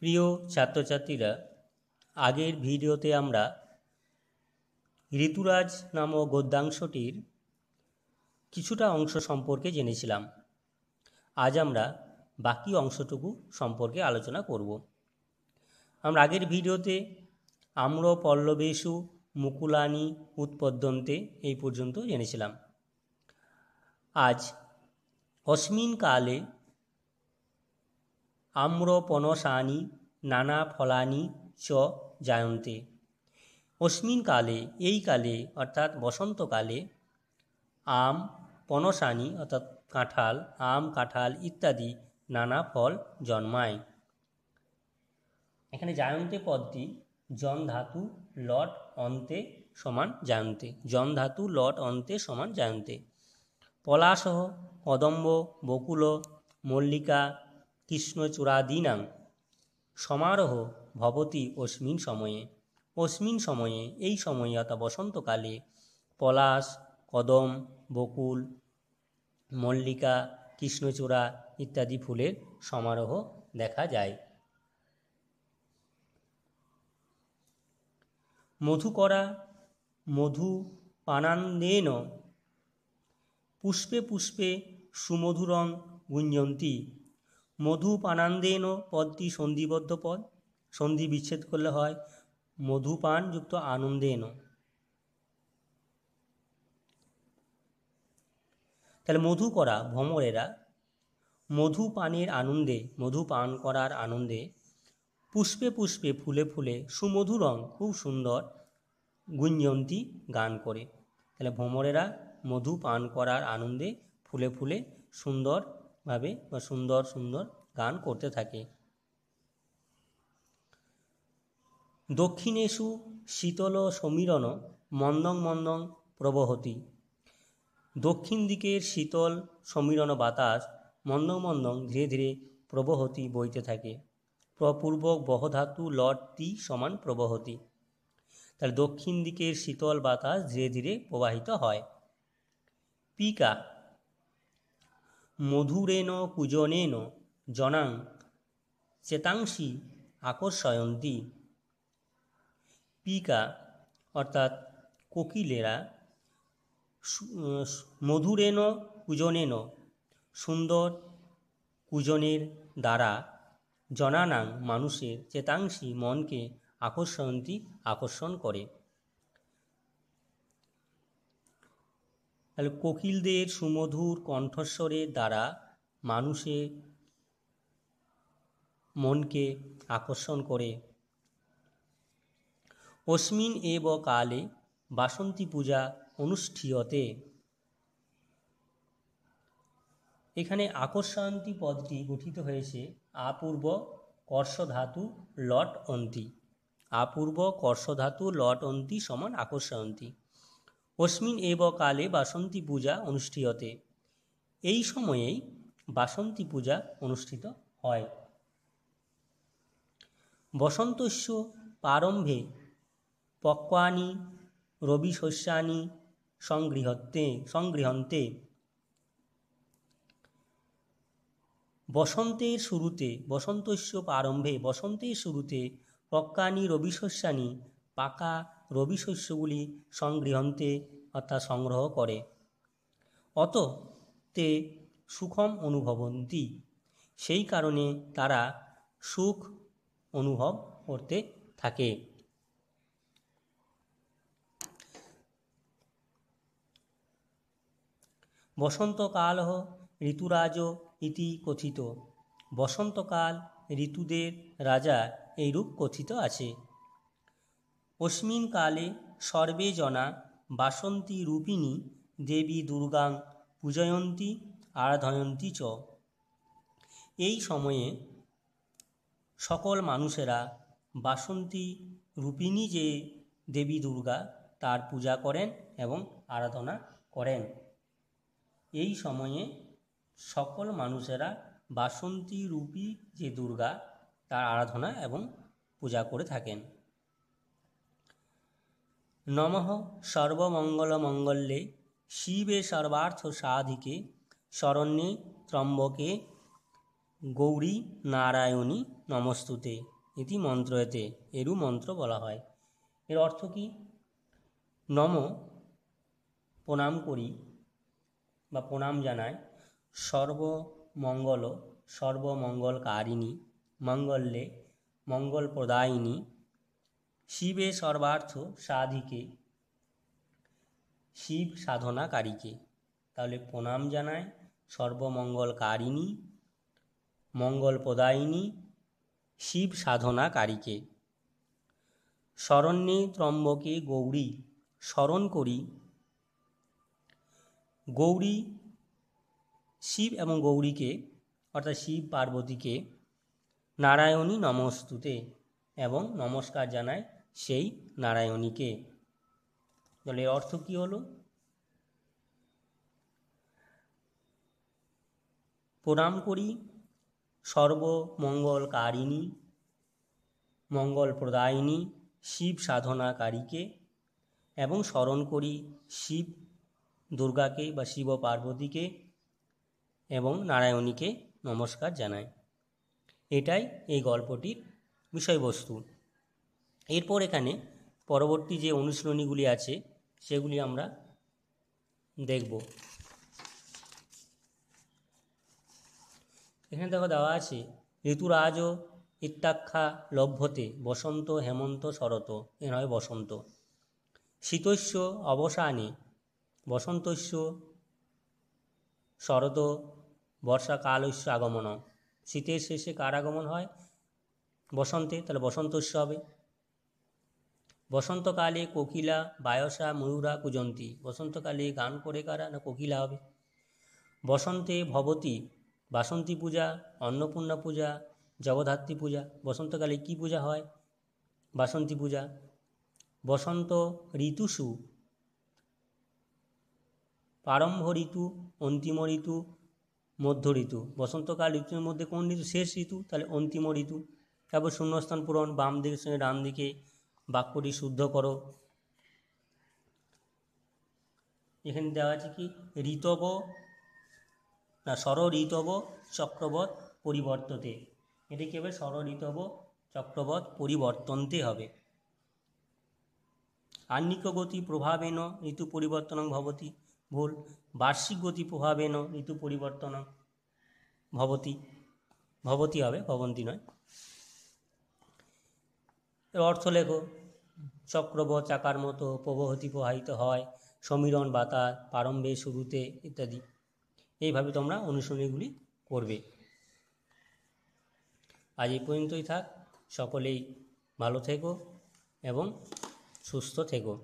প্রিয় ছাত্রছাত্রীরা আগের ভিডিওতে আমরা ঋতুরাজ নামক গদ্যাংশটির কিছুটা অংশ সম্পর্কে জেনেছিলাম আজ আমরা বাকি অংশটুকু সম্পর্কে আলোচনা করব আমরা আগের ভিডিওতে আম্র পল্লবেশু মুকুলানি উৎপদ্যন্তে এই পর্যন্ত জেনেছিলাম আজ অস্মিন কালে নানা নানাফলানি চ জায়ন্তে অস্মিন কালে এই কালে অর্থাৎ বসন্তকালে আম পনসানি অর্থাৎ কাঁঠাল আম কাঁঠাল ইত্যাদি নানা ফল জন্মায় এখানে জায়ন্তে পদটি জন ধাতু লট অন্তে সমান জায়ন্তে জন ধাতু লট অন্তে সমান জায়ন্তে পলাশহ কদম্ব বকুল মল্লিকা কৃষ্ণচূড়াদীনাং সমারোহ ভবতি অস্মিন সময়ে অস্মিন সময়ে এই সময়ে অর্থাৎ বসন্তকালে পলাশ কদম বকুল মল্লিকা কৃষ্ণচূড়া ইত্যাদি ফুলের সমারোহ দেখা যায় মধুকরা মধু পানান্দেন পুষ্পে পুষ্পে সুমধুরং গুঞ্জন্তী মধুপানান্দেন পদটি সন্ধিবদ্ধ পদ সন্ধি বিচ্ছেদ করলে হয় মধুপান যুক্ত আনন্দেন তাহলে মধু করা ভ্রমরেরা মধু পানের আনন্দে মধু পান করার আনন্দে পুষ্পে পুষ্পে ফুলে ফুলে সুমধু রং খুব সুন্দর গুঞ্জন্তী গান করে তাহলে ভ্রমরেরা মধু পান করার আনন্দে ফুলে ফুলে সুন্দর ভাবে বা সুন্দর সুন্দর গান করতে থাকে দক্ষিণেশু শীতল সমীরণ মন্দং মন্দং প্রবহতি দক্ষিণ দিকের শীতল সমীরণ বাতাস মন্দং মন্দং ধীরে ধীরে প্রবহতি বইতে থাকে প্রপূর্বক বহধাতু লট টি সমান প্রবহতি তাহলে দক্ষিণ দিকের শীতল বাতাস ধীরে ধীরে প্রবাহিত হয় পিকা মধুরেণ কুজনেন জনাং চেতাংশি আকর্ষয়ন্তী পিকা অর্থাৎ কোকিলেরা মধুরেণ কুজনেন সুন্দর কুজনের দ্বারা জনানাং মানুষের চেতাংশী মনকে আকর্ষণটি আকর্ষণ করে তাহলে কোকিলদের সুমধুর কণ্ঠস্বরের দ্বারা মানুষের মনকে আকর্ষণ করে অস্মিন এব কালে বাসন্তী পূজা অনুষ্ঠিয়তে এখানে আকর্ষান্তি পদটি গঠিত হয়েছে আপূর্ব কর্ষধাতু লট অন্তি আপূর্ব কর্ষধাতু লট অন্তি সমান আকর্ষান্তি অস্মিন এব কালে বাসন্তী পূজা অনুষ্ঠিয়তে এই সময়েই বাসন্তী পূজা অনুষ্ঠিত হয় বসন্তস্য প্রারম্ভে রবি শস্যানি সংগৃহতে সংগৃহন্তে বসন্তের শুরুতে বসন্তস্য প্রারম্ভে বসন্তের শুরুতে পক্কানি শস্যানি পাকা রবি শস্যগুলি সংগৃহন্তে অর্থাৎ সংগ্রহ করে অত তে সুখম অনুভবন্তি সেই কারণে তারা সুখ অনুভব করতে থাকে বসন্তকাল ঋতুরাজ ইতি কথিত বসন্তকাল ঋতুদের রাজা এইরূপ কথিত আছে অস্মিন কালে সর্বে জনা বাসন্তী রূপিণী দেবী দুর্গাং পূজয়ন্তী আরাধয়ন্তী চ এই সময়ে সকল মানুষেরা বাসন্তী রূপিণী যে দেবী দুর্গা তার পূজা করেন এবং আরাধনা করেন এই সময়ে সকল মানুষেরা বাসন্তী রূপী যে দুর্গা তার আরাধনা এবং পূজা করে থাকেন নমঃ সর্বমঙ্গলমঙ্গলে শিবে সর্বার্থ সাধিকে শরণ্যে ত্রম্বকে গৌরী নারায়ণী নমস্তুতে এটি মন্ত্র এতে এরু মন্ত্র বলা হয় এর অর্থ কি নম প্রণাম করি বা প্রণাম জানায় সর্বমঙ্গল সর্বমঙ্গলকারিণী মঙ্গল্যে মঙ্গল প্রদায়িনী শিবে সর্বার্থ সাধিকে শিব সাধনাকারীকে তাহলে প্রণাম জানায় সর্বমঙ্গলকারিণী মঙ্গল প্রদায়িনী শিব সাধনাকারীকে শরণ্যে ত্রম্বকে গৌরী স্মরণ করি গৌরী শিব এবং গৌরীকে অর্থাৎ শিব পার্বতীকে নারায়ণী নমস্তুতে এবং নমস্কার জানায় সেই নারায়ণীকে তাহলে এর অর্থ কী হলো প্রণাম করি সর্বমঙ্গলকারিণী প্রদায়িনী শিব সাধনাকারীকে এবং স্মরণ করি শিব দুর্গাকে বা শিব পার্বতীকে এবং নারায়ণীকে নমস্কার জানাই এটাই এই গল্পটির বিষয়বস্তু এরপর এখানে পরবর্তী যে অনুশীলনীগুলি আছে সেগুলি আমরা দেখব এখানে দেখো দেওয়া আছে ঋতুরাজ ইত্যাখ্যা লভ্যতে বসন্ত হেমন্ত শরত এ নয় বসন্ত শীতস্য অবসানে বসন্তস্য শরত বর্ষাকালস্য আগমন শীতের শেষে কার আগমন হয় বসন্তে তাহলে বসন্তস্য হবে বসন্তকালে কোকিলা বায়সা ময়ূরা কুজন্তী বসন্তকালে গান করে কারা না কোকিলা হবে বসন্তে ভবতী বাসন্তী পূজা অন্নপূর্ণা পূজা জগদ্ধাত্রী পূজা বসন্তকালে কি পূজা হয় বাসন্তী পূজা বসন্ত ঋতুসু প্রারম্ভ ঋতু অন্তিম ঋতু মধ্য ঋতু বসন্তকাল ঋতুর মধ্যে কোন ঋতু শেষ ঋতু তাহলে অন্তিম ঋতু তারপর শূন্যস্থান পূরণ বাম দিকের সঙ্গে ডান দিকে বাক্যটি শুদ্ধ করো এখানে দেওয়া আছে কি ঋতব না ঋতব চক্রবত পরিবর্ততে এটি কি হবে ঋতব চক্রবত পরিবর্তনতে হবে আহ্নিক গতি প্রভাবেন ঋতু পরিবর্তন ভবতি ভুল বার্ষিক গতি প্রভাবেন ঋতু পরিবর্তন ভবতি ভবতি হবে ভবন্তী নয় এর অর্থ লেখো চক্রব চাকার মতো প্রবহতি প্রবাহিত হয় সমীরণ বাতাস প্রারম্ভে শুরুতে ইত্যাদি এইভাবে তোমরা অনুশীলনীগুলি করবে আজ এই পর্যন্তই থাক সকলেই ভালো থেকো এবং সুস্থ থেকো